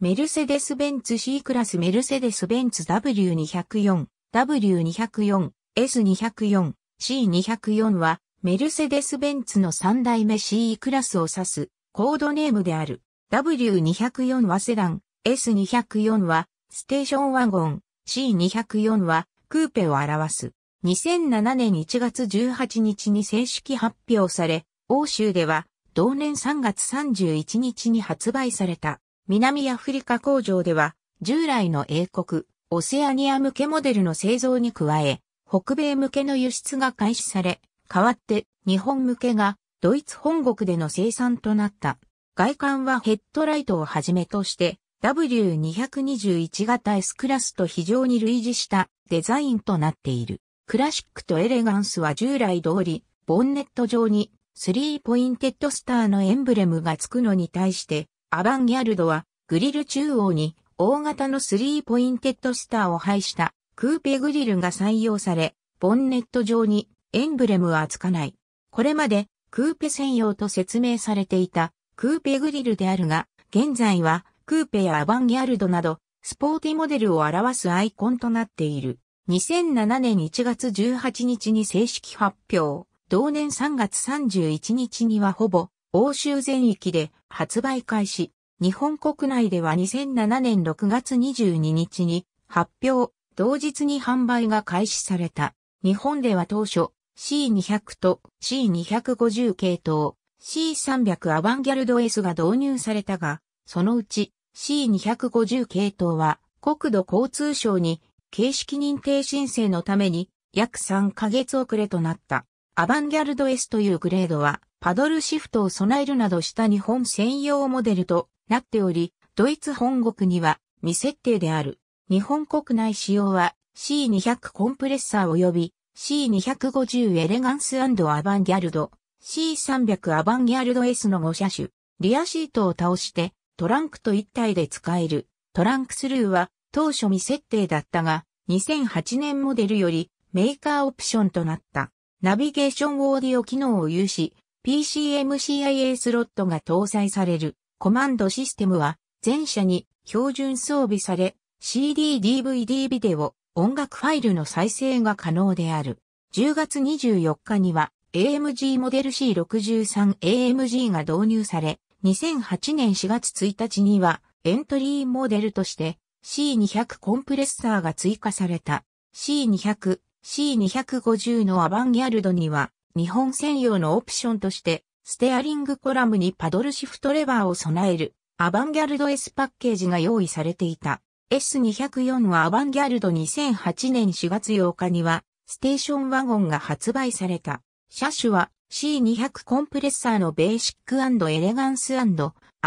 メルセデス・ベンツ C クラスメルセデス・ベンツ W204、W204、S204、C204 は、メルセデス・ベンツの3代目 C クラスを指す、コードネームである。W204 はセダン、S204 は、ステーションワゴン、C204 は、クーペを表す。2007年1月18日に正式発表され、欧州では、同年3月31日に発売された。南アフリカ工場では、従来の英国、オセアニア向けモデルの製造に加え、北米向けの輸出が開始され、代わって日本向けがドイツ本国での生産となった。外観はヘッドライトをはじめとして W221 型 S クラスと非常に類似したデザインとなっている。クラシックとエレガンスは従来通り、ボンネット上にスリーポインテッドスターのエンブレムがつくのに対して、アバンギャルドは、グリル中央に、大型のスリーポインテッドスターを配した、クーペグリルが採用され、ボンネット上に、エンブレムはつかない。これまで、クーペ専用と説明されていた、クーペグリルであるが、現在は、クーペやアバンギャルドなど、スポーティモデルを表すアイコンとなっている。2007年1月18日に正式発表。同年3月31日にはほぼ欧州全域で発売開始、日本国内では2007年6月22日に発表、同日に販売が開始された。日本では当初 C200 と C250 系統、C300 アバンギャルド S が導入されたが、そのうち C250 系統は国土交通省に形式認定申請のために約3ヶ月遅れとなった。アバンギャルド S というグレードはパドルシフトを備えるなどした日本専用モデルとなっており、ドイツ本国には未設定である。日本国内仕様は C200 コンプレッサー及び C250 エレガンスアバンギャルド、C300 アバンギャルド S の5車種。リアシートを倒してトランクと一体で使える。トランクスルーは当初未設定だったが、2008年モデルよりメーカーオプションとなった。ナビゲーションオーディオ機能を有し、PCMCIA スロットが搭載されるコマンドシステムは全社に標準装備され CD、DVD ビデオ、音楽ファイルの再生が可能である。10月24日には AMG モデル C63AMG が導入され、2008年4月1日にはエントリーモデルとして C200 コンプレッサーが追加された。C200、C250 のアバンギャルドには日本専用のオプションとして、ステアリングコラムにパドルシフトレバーを備える、アバンギャルド S パッケージが用意されていた。S204 はアバンギャルド2008年4月8日には、ステーションワゴンが発売された。車種は C200 コンプレッサーのベーシックエレガンスア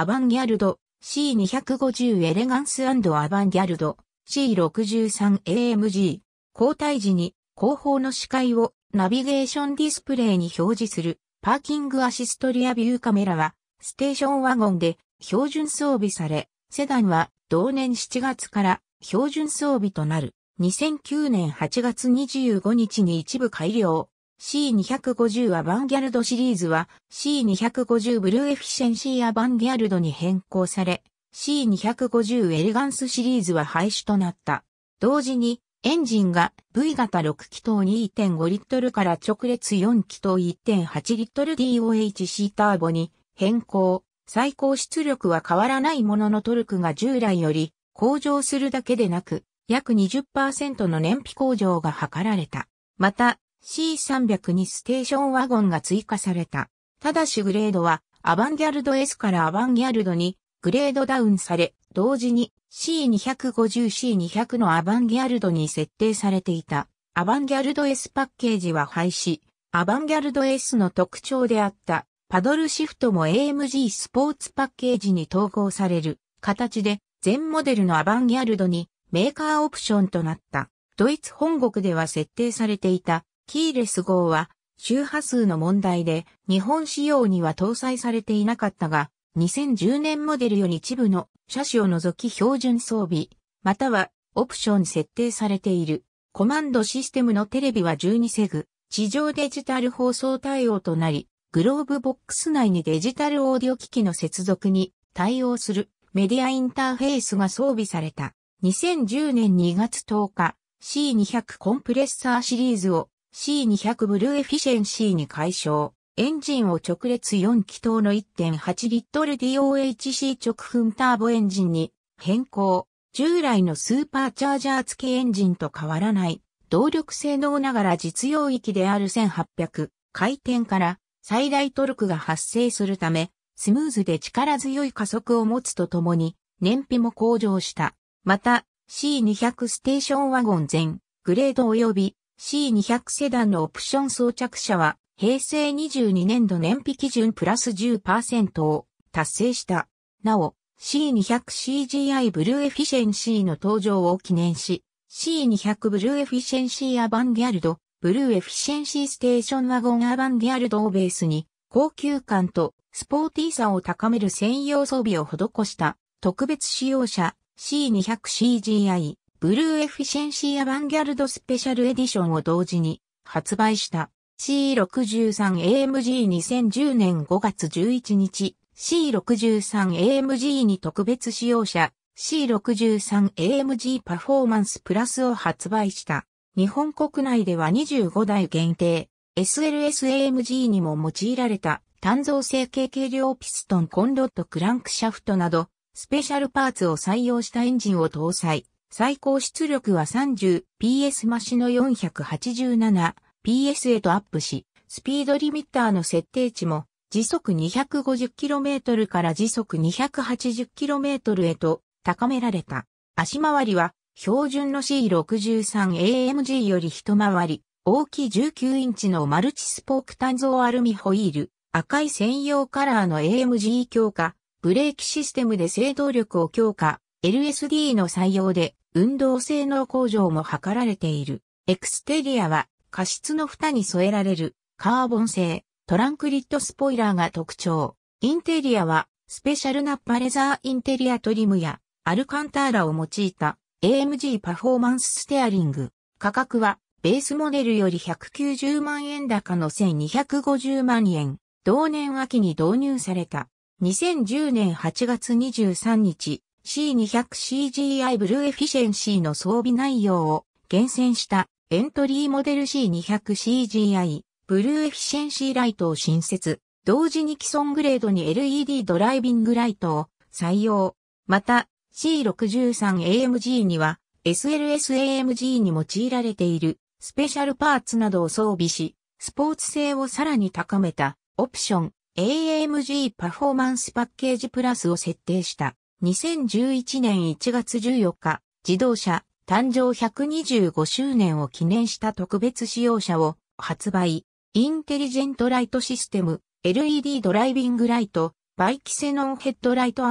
バンギャルド、C250 エレガンスアバンギャルド、C63AMG。交代時に後方の視界をナビゲーションディスプレイに表示するパーキングアシストリアビューカメラはステーションワゴンで標準装備され、セダンは同年7月から標準装備となる。2009年8月25日に一部改良。C250 アバンギャルドシリーズは C250 ブルーエフィシェンシーアバンギャルドに変更され、C250 エレガンスシリーズは廃止となった。同時にエンジンが V 型6気筒2.5リットルから直列4気筒1.8リットル DOHC ターボに変更。最高出力は変わらないもののトルクが従来より向上するだけでなく、約20%の燃費向上が図られた。また、C300 にステーションワゴンが追加された。ただしグレードはアバンギャルド S からアバンギャルドにグレードダウンされ、同時に C250C200 のアバンギャルドに設定されていたアバンギャルド S パッケージは廃止。アバンギャルド S の特徴であったパドルシフトも AMG スポーツパッケージに統合される形で全モデルのアバンギャルドにメーカーオプションとなった。ドイツ本国では設定されていたキーレス号は周波数の問題で日本仕様には搭載されていなかったが2010年モデルより一部の車種を除き標準装備、またはオプション設定されている。コマンドシステムのテレビは12セグ、地上デジタル放送対応となり、グローブボックス内にデジタルオーディオ機器の接続に対応するメディアインターフェースが装備された。2010年2月10日、C200 コンプレッサーシリーズを C200 ブルーエフィシェンシーに解消。エンジンを直列4気筒の1.8リットル DOHC 直噴ターボエンジンに変更。従来のスーパーチャージャー付きエンジンと変わらない動力性能ながら実用域である1800回転から最大トルクが発生するためスムーズで力強い加速を持つとともに燃費も向上した。また C200 ステーションワゴン全グレード及び C200 セダンのオプション装着車は平成22年度燃費基準プラス10%を達成した。なお、C200CGI ブルーエフィシェンシーの登場を記念し、C200 ブルーエフィシェンシーアバンギャルド、ブルーエフィシェンシーステーションワゴンアバンギャルドをベースに、高級感とスポーティーさを高める専用装備を施した特別使用車 C200CGI ブルーエフィシェンシーアバンギャルドスペシャルエディションを同時に発売した。C63AMG2010 年5月11日 C63AMG に特別使用者 C63AMG パフォーマンスプラスを発売した。日本国内では25台限定 SLSAMG にも用いられた単造成形軽量ピストンコンロットクランクシャフトなどスペシャルパーツを採用したエンジンを搭載。最高出力は 30PS 増しの487 PSA とアップし、スピードリミッターの設定値も時速 250km から時速 280km へと高められた。足回りは標準の C63AMG より一回り、大きい19インチのマルチスポーク単造アルミホイール、赤い専用カラーの AMG 強化、ブレーキシステムで制動力を強化、LSD の採用で運動性能向上も図られている。エクステリアは過失の蓋に添えられるカーボン製トランクリッドスポイラーが特徴。インテリアはスペシャルナッパレザーインテリアトリムやアルカンターラを用いた AMG パフォーマンスステアリング。価格はベースモデルより190万円高の1250万円。同年秋に導入された。2010年8月23日、C200CGI ブルーエフィシェンシーの装備内容を厳選したエントリーモデル C200CGI、ブルーエフィシェンシーライトを新設、同時に既存グレードに LED ドライビングライトを採用。また、C63AMG には SLSAMG に用いられているスペシャルパーツなどを装備し、スポーツ性をさらに高めたオプション AMG パフォーマンスパッケージプラスを設定した。2011年1月14日、自動車誕生125周年を記念した特別仕様車を発売。インテリジェントライトシステム、LED ドライビングライト、バイキセノンヘッドライト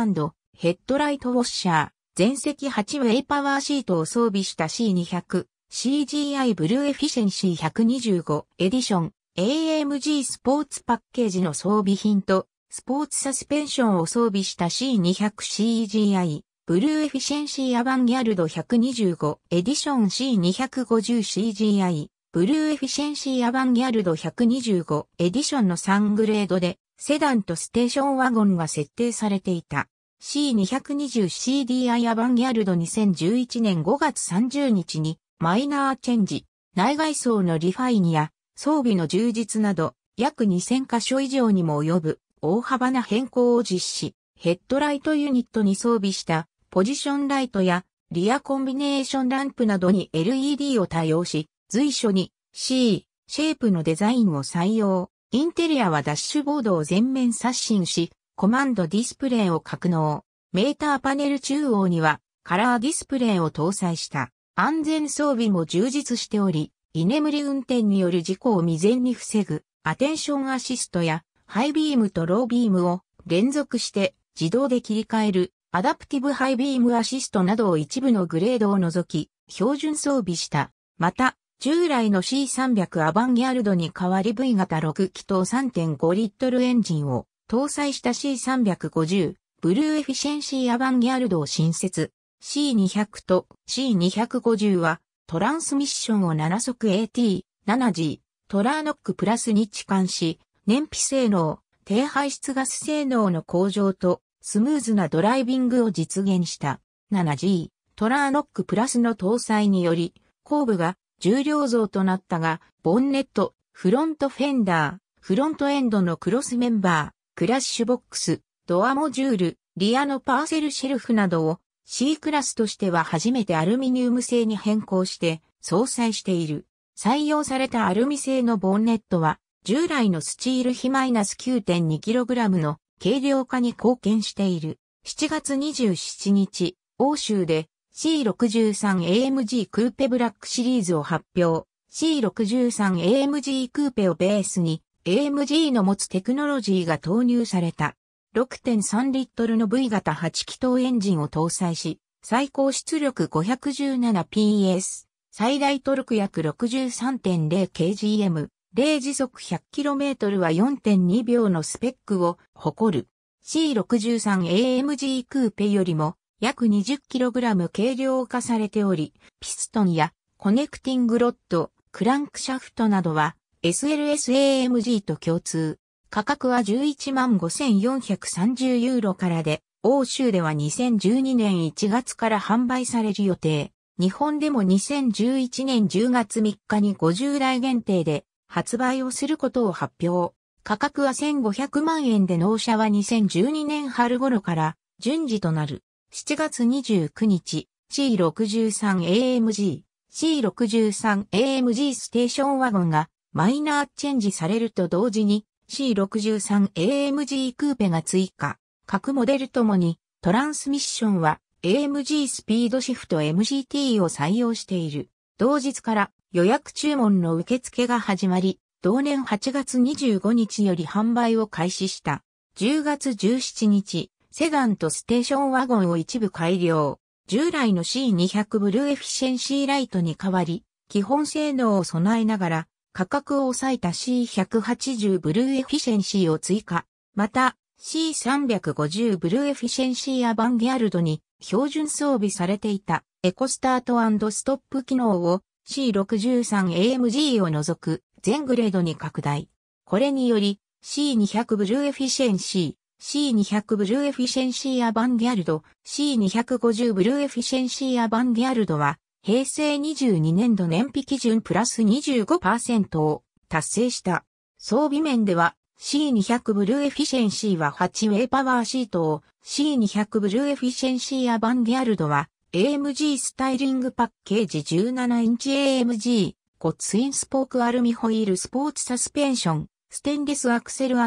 ヘッドライトウォッシャー、全席8ウェイパワーシートを装備した C200、CGI ブルーエフィシェンシー125エディション、AMG スポーツパッケージの装備品と、スポーツサスペンションを装備した C200CGI ブルーエフィシェンシーアバンギャルド125エディション C250CGI ブルーエフィシェンシーアバンギャルド125エディションの3グレードでセダンとステーションワゴンが設定されていた。C220CDI アバンギャルド2011年5月30日にマイナーチェンジ、内外装のリファインや装備の充実など約2000箇所以上にも及ぶ大幅な変更を実施、ヘッドライトユニットに装備したポジションライトやリアコンビネーションランプなどに LED を多用し、随所に C、シェイプのデザインを採用。インテリアはダッシュボードを全面刷新し、コマンドディスプレイを格納。メーターパネル中央にはカラーディスプレイを搭載した。安全装備も充実しており、居眠り運転による事故を未然に防ぐ、アテンションアシストや、ハイビームとロービームを連続して自動で切り替えるアダプティブハイビームアシストなどを一部のグレードを除き、標準装備した。また、従来の C300 アバンギャルドに代わり V 型6気筒3.5リットルエンジンを搭載した C350、ブルーエフィシェンシーアバンギャルドを新設。C200 と C250 はトランスミッションを7速 AT7G トラーノックプラスに置換し、燃費性能、低排出ガス性能の向上とスムーズなドライビングを実現した。7G、トラーノックプラスの搭載により、後部が重量増となったが、ボンネット、フロントフェンダー、フロントエンドのクロスメンバー、クラッシュボックス、ドアモジュール、リアのパーセルシェルフなどを C クラスとしては初めてアルミニウム製に変更して搭載している。採用されたアルミ製のボンネットは従来のスチール比 -9.2kg の軽量化に貢献している。7月27日、欧州で C63AMG クーペブラックシリーズを発表。C63AMG クーペをベースに AMG の持つテクノロジーが投入された。6.3リットルの V 型8気筒エンジンを搭載し、最高出力 517PS、最大トルク約 63.0kgm、0時速 100km は4.2秒のスペックを誇る C63AMG クーペよりも約 20kg 軽量化されており、ピストンやコネクティングロッド、クランクシャフトなどは SLSAMG と共通。価格は11万5430ユーロからで、欧州では2012年1月から販売される予定。日本でも2011年10月3日に50台限定で発売をすることを発表。価格は1500万円で納車は2012年春頃から順次となる。7月29日、C63AMG、C63AMG ステーションワゴンがマイナーチェンジされると同時に C63AMG クーペが追加。各モデルともにトランスミッションは AMG スピードシフト MGT を採用している。同日から予約注文の受付が始まり、同年8月25日より販売を開始した。10月17日、セガンとステーションワゴンを一部改良。従来の C200 ブルーエフィシェンシーライトに代わり、基本性能を備えながら、価格を抑えた C180 ブルーエフィシェンシーを追加。また、C350 ブルーエフィシェンシーアバンギャルドに標準装備されていたエコスタートストップ機能を C63AMG を除く全グレードに拡大。これにより C200 ブルーエフィシェンシー、C200 ブルーエフィシェンシーアバンギャルド、C250 ブルーエフィシェンシーアバンギャルドは平成22年度燃費基準プラス25%を達成した。装備面では C200 ブルーエフィシェンシーは8ウェイパワーシートを C200 ブルーエフィシェンシーアバンギャルドは AMG スタイリングパッケージ17インチ AMG コツインスポークアルミホイールスポーツサスペンション、ステンレスアクセルブ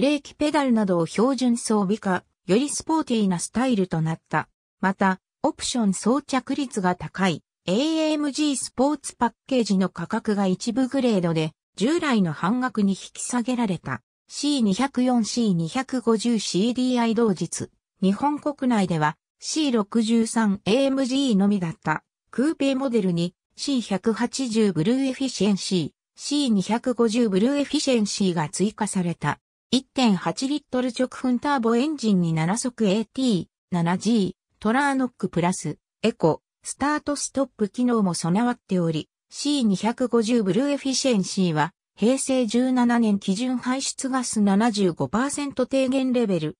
レーキペダルなどを標準装備化、よりスポーティーなスタイルとなった。また、オプション装着率が高い AMG スポーツパッケージの価格が一部グレードで従来の半額に引き下げられた C204C250CDI 同日。日本国内では C63AMG のみだったクーペモデルに C180 ブルーエフィシエンシー、C250 ブルーエフィシエンシーが追加された。1.8リットル直噴ターボエンジンに7速 AT7G トラーノックプラスエコスタートストップ機能も備わっており C250 ブルーエフィシエンシーは平成17年基準排出ガス75%低減レベル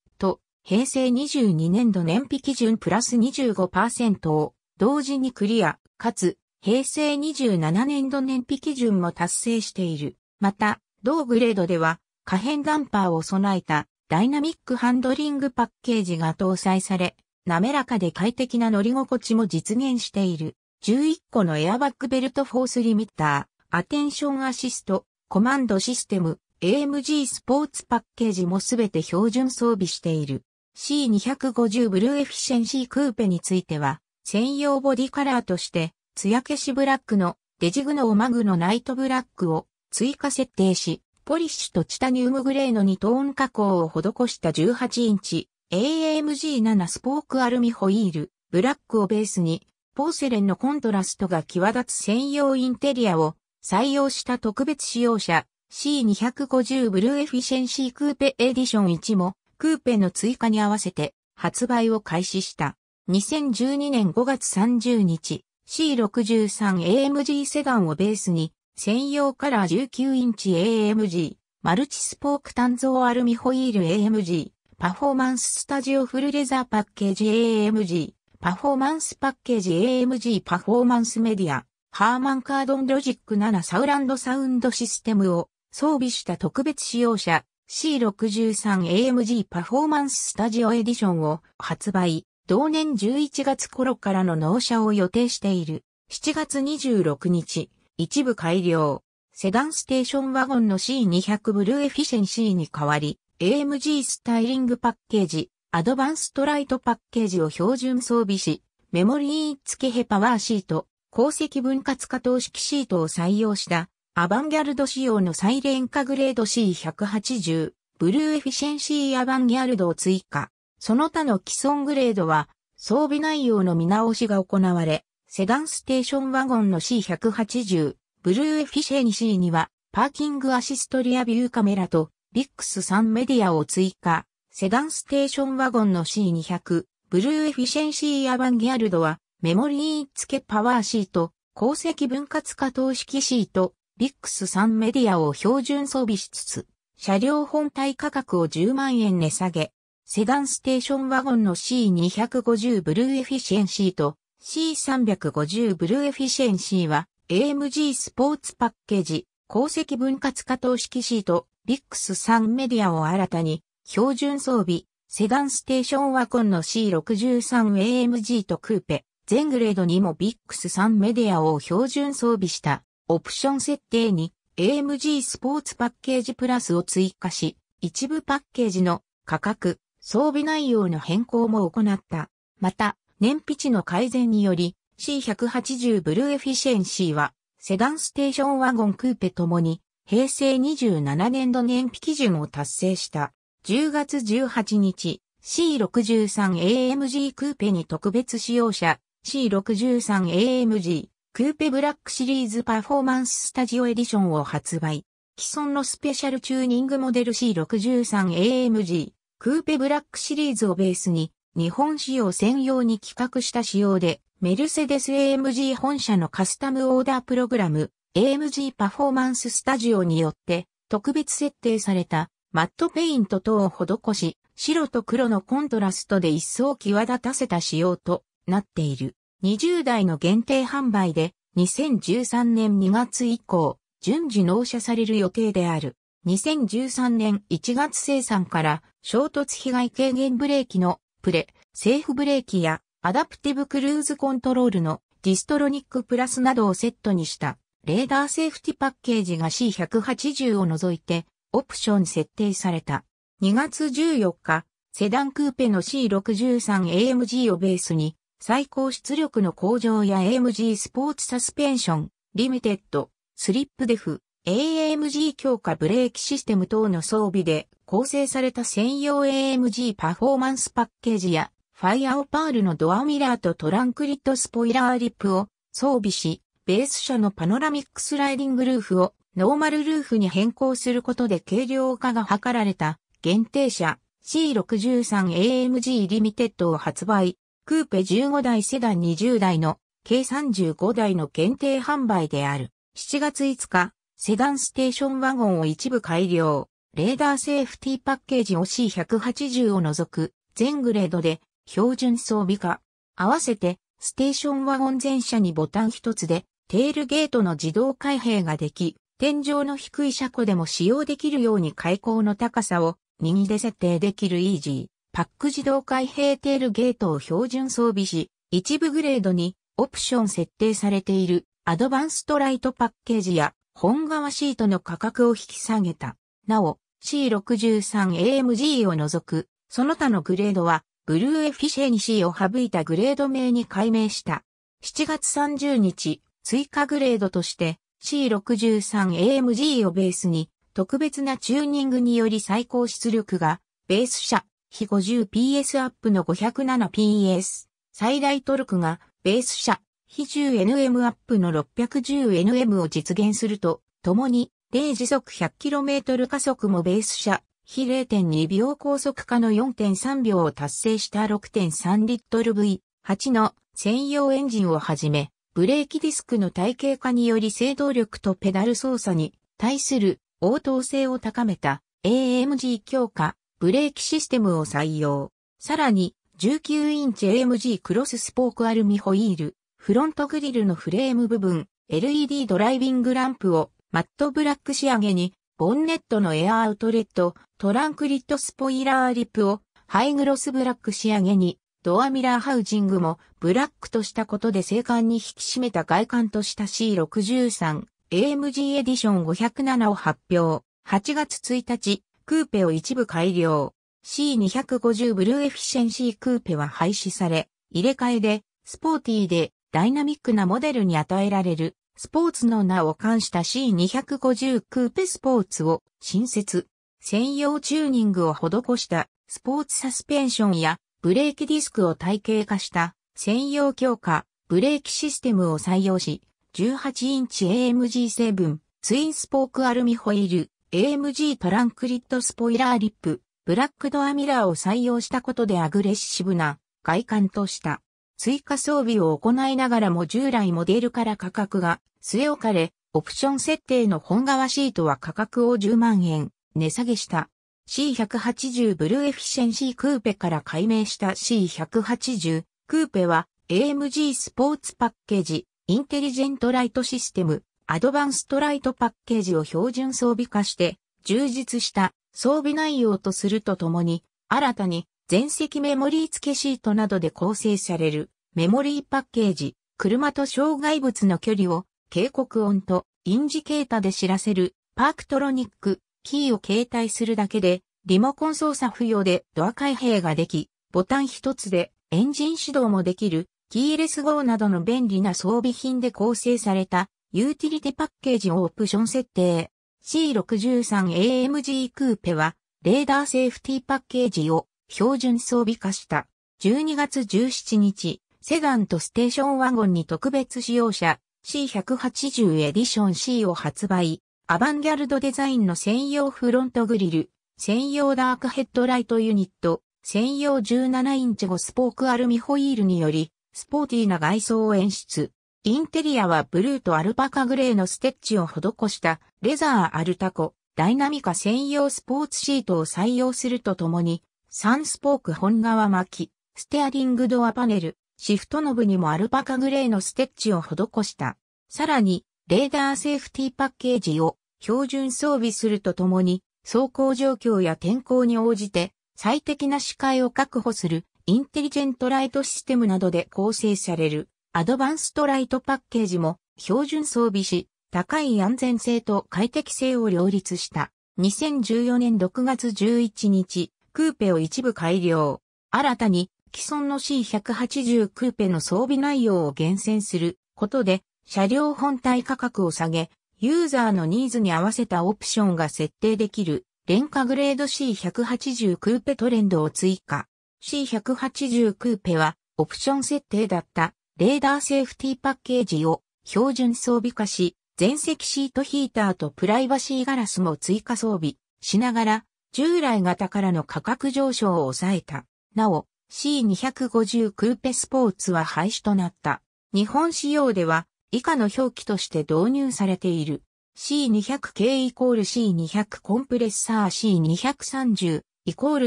平成22年度燃費基準プラス25%を同時にクリア、かつ平成27年度燃費基準も達成している。また、同グレードでは可変ダンパーを備えたダイナミックハンドリングパッケージが搭載され、滑らかで快適な乗り心地も実現している。11個のエアバッグベルトフォースリミッター、アテンションアシスト、コマンドシステム、AMG スポーツパッケージもすべて標準装備している。C250 ブルーエフィシェンシークーペについては、専用ボディカラーとして、艶消しブラックのデジグノオマグのナイトブラックを追加設定し、ポリッシュとチタニウムグレーの2トーン加工を施した18インチ AMG7 スポークアルミホイール、ブラックをベースに、ポーセレンのコントラストが際立つ専用インテリアを採用した特別使用車 C250 ブルーエフィシェンシークーペエディション1もクーペの追加に合わせて発売を開始した。2012年5月30日、C63AMG セダンをベースに、専用カラー19インチ AMG、マルチスポーク単造アルミホイール AMG、パフォーマンススタジオフルレザーパッケージ AMG、パフォーマンスパッケージ AMG パフォーマンスメディア、ハーマンカードンロジック7サウランドサウンドシステムを装備した特別使用者 C63AMG パフォーマンススタジオエディションを発売、同年11月頃からの納車を予定している。7月26日、一部改良。セダンステーションワゴンの C200 ブルーエフィシェン C に代わり、AMG スタイリングパッケージ、アドバンストライトパッケージを標準装備し、メモリー付けヘパワーシート、鉱石分割化等式シートを採用したアバンギャルド仕様のサイレン化グレード C180、ブルーエフィシェンシーアバンギャルドを追加。その他の既存グレードは、装備内容の見直しが行われ、セダンステーションワゴンの C180、ブルーエフィシェンシーには、パーキングアシストリアビューカメラと、ビックス3メディアを追加。セダンステーションワゴンの C200、ブルーエフィシェンシーアバンギャルドは、メモリー付けパワーシート、鉱石分割化等式シート、ビックス3メディアを標準装備しつつ、車両本体価格を10万円値下げ、セダンステーションワゴンの C250 ブルーエフィシエンシーと C350 ブルーエフィシエンシーは AMG スポーツパッケージ、鉱石分割化等式シート、ビックス3メディアを新たに標準装備、セダンステーションワゴンの C63AMG とクーペ、全グレードにもビックス3メディアを標準装備したオプション設定に AMG スポーツパッケージプラスを追加し、一部パッケージの価格、装備内容の変更も行った。また、燃費値の改善により C180 ブルーエフィシェンシーはセダンステーションワゴンクーペともに平成27年度燃費基準を達成した。10月18日、C63AMG クーペに特別使用者 C63AMG クーペブラックシリーズパフォーマンススタジオエディションを発売。既存のスペシャルチューニングモデル C63AMG、クーペブラックシリーズをベースに、日本仕様専用に企画した仕様で、メルセデス AMG 本社のカスタムオーダープログラム、AMG パフォーマンススタジオによって、特別設定された、マットペイント等を施し、白と黒のコントラストで一層際立たせた仕様となっている。20代の限定販売で2013年2月以降、順次納車される予定である。2013年1月生産から衝突被害軽減ブレーキのプレ、セーフブレーキやアダプティブクルーズコントロールのディストロニックプラスなどをセットにしたレーダーセーフティパッケージが C180 を除いてオプション設定された。2月14日、セダンクーペの C63AMG をベースに最高出力の向上や AMG スポーツサスペンション、リミテッド、スリップデフ、AMG 強化ブレーキシステム等の装備で構成された専用 AMG パフォーマンスパッケージや、ファイアオパールのドアミラーとトランクリッドスポイラーリップを装備し、ベース車のパノラミックスライディングルーフをノーマルルーフに変更することで軽量化が図られた限定車 C63AMG リミテッドを発売。クーペ15台セダン20台の計35台の限定販売である。7月5日、セダンステーションワゴンを一部改良。レーダーセーフティーパッケージ OC180 を除く全グレードで標準装備化。合わせてステーションワゴン全車にボタン一つでテールゲートの自動開閉ができ、天井の低い車庫でも使用できるように開口の高さを右で設定できるイージー。パック自動開閉テールゲートを標準装備し、一部グレードにオプション設定されているアドバンストライトパッケージや本革シートの価格を引き下げた。なお、C63AMG を除く、その他のグレードは、ブルーエフィシェに C を省いたグレード名に改名した。7月30日、追加グレードとして C63AMG をベースに、特別なチューニングにより最高出力が、ベース車非 50PS アップの 507PS、最大トルクがベース車、非 10nm アップの 610nm を実現すると、ともに、0時速 100km 加速もベース車、非0.2秒高速化の4.3秒を達成した6.3リットル V8 の専用エンジンをはじめ、ブレーキディスクの体系化により制動力とペダル操作に対する応答性を高めた AMG 強化ブレーキシステムを採用。さらに、19インチ AMG クロススポークアルミホイール、フロントグリルのフレーム部分、LED ドライビングランプをマットブラック仕上げに、ボンネットのエアアウトレット、トランクリットスポイラーリップをハイグロスブラック仕上げに、ドアミラーハウジングもブラックとしたことで静観に引き締めた外観とした C63 AMG エディション507を発表。8月1日、クーペを一部改良。C250 ブルーエフィシェンシークーペは廃止され、入れ替えで、スポーティーで、ダイナミックなモデルに与えられる、スポーツの名を冠した C250 クーペスポーツを新設。専用チューニングを施したスポーツサスペンションやブレーキディスクを体系化した専用強化ブレーキシステムを採用し18インチ AMG7 ツインスポークアルミホイール AMG トランクリッドスポイラーリップ、ブラックドアミラーを採用したことでアグレッシブな外観とした。追加装備を行いながらも従来モデルから価格が据え置かれ、オプション設定の本革シートは価格を10万円値下げした。C180 ブルーエフィシェンシークーペから改名した C180 クーペは AMG スポーツパッケージインテリジェントライトシステムアドバンストライトパッケージを標準装備化して充実した装備内容とするとともに、新たに全席メモリー付けシートなどで構成されるメモリーパッケージ、車と障害物の距離を警告音とインジケータで知らせるパークトロニックキーを携帯するだけでリモコン操作不要でドア開閉ができ、ボタン一つでエンジン始動もできるキーレス号などの便利な装備品で構成されたユーティリティパッケージオープション設定 C63AMG クーペはレーダーセーフティパッケージを標準装備化した12月17日セダンとステーションワゴンに特別使用車 C180 エディション C を発売アバンギャルドデザインの専用フロントグリル専用ダークヘッドライトユニット専用17インチ5スポークアルミホイールによりスポーティーな外装を演出。インテリアはブルーとアルパカグレーのステッチを施したレザーアルタコ、ダイナミカ専用スポーツシートを採用するとともに、サンスポーク本側巻き、ステアリングドアパネル、シフトノブにもアルパカグレーのステッチを施した。さらに、レーダーセーフティパッケージを標準装備するとともに、走行状況や天候に応じて最適な視界を確保するインテリジェントライトシステムなどで構成される。アドバンストライトパッケージも標準装備し、高い安全性と快適性を両立した。2014年6月11日、クーペを一部改良。新たに既存の C180 クーペの装備内容を厳選することで、車両本体価格を下げ、ユーザーのニーズに合わせたオプションが設定できる、廉価グレード C180 クーペトレンドを追加。C180 クーペは、オプション設定だったレーダーセーフティーパッケージを標準装備化し、全席シートヒーターとプライバシーガラスも追加装備しながら、従来型からの価格上昇を抑えた。なお、C250 クーペスポーツは廃止となった。日本仕様では以下の表記として導入されている。C200K イコール C200 コンプレッサー C230 イコール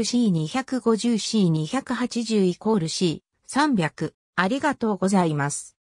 C250C280 イコール C300 ありがとうございます。